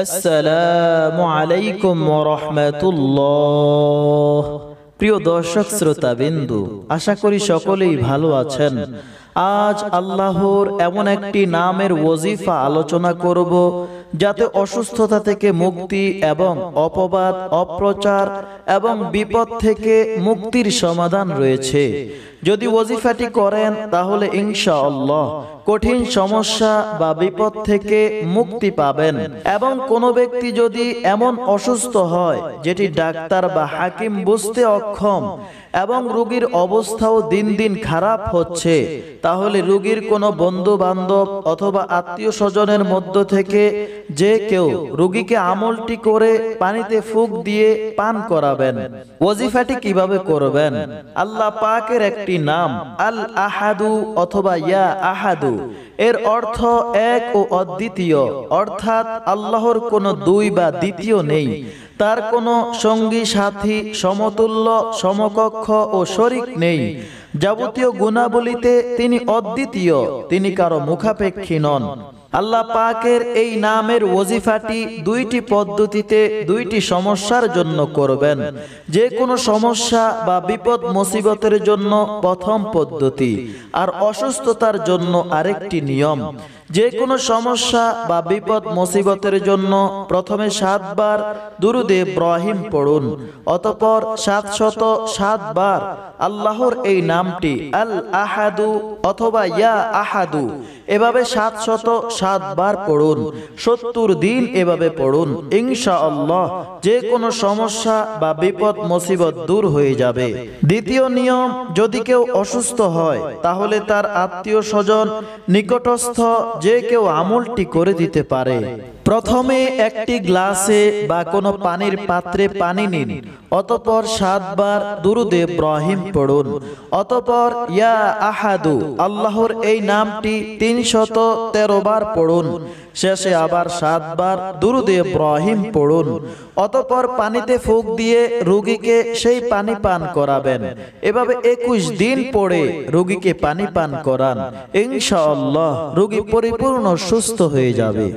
আসসালামু আলাইকুম রহমতুল্লাহ প্রিয় দর্শক শ্রোতা বিন্দু আশা করি সকলেই ভালো আছেন আজ আল্লাহর এমন একটি নামের ওজিফা আলোচনা করব যাতে অসুস্থতা থেকে মুক্তি এবং অপবাদ অপ্রচার এবং বিপদ থেকে মুক্তির সমাধান রয়েছে যদি ওজিফাটি করেন তাহলে ইনশা কঠিন সমস্যা বা বিপদ থেকে মুক্তি পাবেন এবং কোনো ব্যক্তি যদি এমন অসুস্থ হয় যেটি ডাক্তার বা হাকিম বুঝতে অক্ষম এবং রুগীর অবস্থাও দিন দিন খারাপ হচ্ছে তাহলে রুগীর কোনো বন্ধু বান্ধব অথবা আত্মীয় স্বজনের মধ্য থেকে যে কেউ রোগীকে আমলটি করে পানিতে ফুক দিয়ে পান করাবেন ওজিফাটি কিভাবে করবেন আল্লাহ পাকের একটি নাম আল আহাদু অথবা ইয়া আহাদু এর অর্থ এক ও অদ্বিতীয় অর্থাৎ আল্লাহর কোনো দুই বা দ্বিতীয় নেই তার কোনো সঙ্গী সাথী সমতুল্য সমকক্ষ ও শরিক নেই যাবতীয় গুণাবলীতে তিনি অদ্বিতীয় তিনি কারো মুখাপেক্ষী নন আল্লাহ পাকের এই নামের ওজিফাটি দুইটি পদ্ধতিতে দুইটি সমস্যার জন্য করবেন যে কোনো সমস্যা বা বিপদ মুসিবতের জন্য প্রথম পদ্ধতি আর অসুস্থতার জন্য আরেকটি নিয়ম যে কোনো সমস্যা বা বিপদ মুসিবতের জন্য প্রথমে সাতবার দুরুদে ব্রাহিম পড়ুন অতপর সাতশত সাতবার আল্লাহর এই নামটি আল আহাদু অথবা ইয়া আহাদু এভাবে সাতশত সাতবার পড়ুন সত্তর দিন এভাবে পড়ুন আল্লাহ যে কোনো সমস্যা বা বিপদ মুসিবত দূর হয়ে যাবে দ্বিতীয় নিয়ম যদি কেউ অসুস্থ হয় তাহলে তার আত্মীয় স্বজন নিকটস্থ যে কেউ আমলটি করে দিতে পারে প্রথমে একটি গ্লাসে বা কোনো পানির পাত্রে পানি নিন অতপর সাতবার দুরুদে ইব্রাহিম পড়ুন অতপর ইয়া আহাদু আল্লাহর এই নামটি তিনশত তেরো বার পড়ুন শেষে আবার সাতবার দুরুদে ইব্রাহিম পড়ুন অতপর পানিতে ফুক দিয়ে রুগীকে সেই পানি পান করাবেন এভাবে একুশ দিন পরে রুগীকে পানি পান করান ইনশাআল্লাহ রুগী পরিপূর্ণ সুস্থ হয়ে যাবে